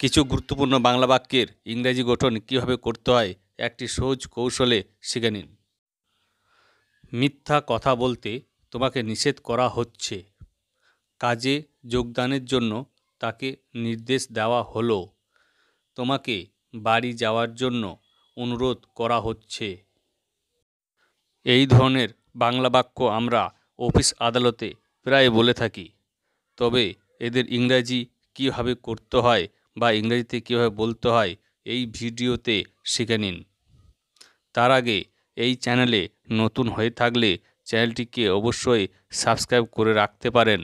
কিছু গুরুত্বপূর্ণ বাংলা বাক্যের ইংরেজি গঠন কিভাবে করতে হয় একটি সহজ কৌশলে শিখে নিন মিথ্যা কথা বলতে তোমাকে নিষেধ করা হচ্ছে কাজে যোগদানের জন্য তাকে নির্দেশ দেওয়া হলো তোমাকে বাড়ি যাওয়ার জন্য অনুরোধ করা হচ্ছে এই ধরনের বাংলা বাক্য আমরা অফিস আদালতে প্রায় বলে থাকি তবে এদের ইংরাজি কীভাবে করতে হয় বা ইংরেজিতে কীভাবে বলতে হয় এই ভিডিওতে শিখে নিন তার আগে এই চ্যানেলে নতুন হয়ে থাকলে চ্যানেলটিকে অবশ্যই সাবস্ক্রাইব করে রাখতে পারেন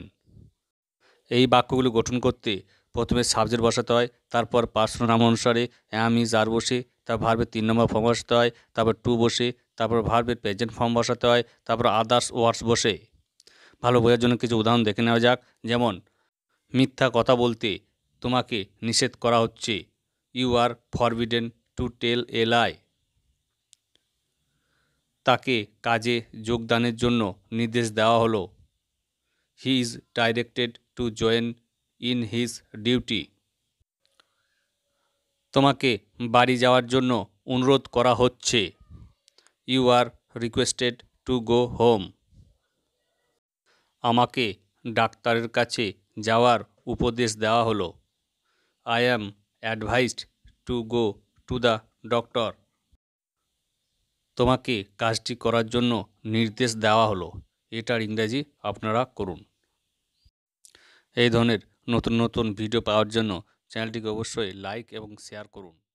এই বাক্যগুলি গঠন করতে প্রথমে সাবজেক্ট বসাতে হয় তারপর পার্সোনাল নাম অনুসারে অ্যাম ইজ আর বসে তারপর ভার্বে তিন নম্বর ফর্ম বসাতে হয় তারপর টু বসে তারপর ভার্বের প্রেজেন্ট ফর্ম বসাতে হয় তারপর আদার্স ওয়ার্ডস বসে ভালো বোঝার জন্য কিছু উদাহরণ দেখে নেওয়া যাক যেমন মিথ্যা কথা বলতে তোমাকে নিষেধ করা হচ্ছে you are forbidden to tell a lie তাকে কাজে যোগদানের জন্য নির্দেশ দেওয়া হলো he is directed to join in his duty তোমাকে বাড়ি যাওয়ার জন্য অনুরোধ করা হচ্ছে you are requested to go home আমাকে ডাক্তারের কাছে যাওয়ার উপদেশ দেওয়া হলো I am advised to go to the doctor. তোমাকে কাজটি করার জন্য নির্দেশ দেওয়া হলো এটার ইংরাজি আপনারা করুন এই ধরনের নতুন নতুন ভিডিও পাওয়ার জন্য চ্যানেলটিকে অবশ্যই লাইক এবং শেয়ার করুন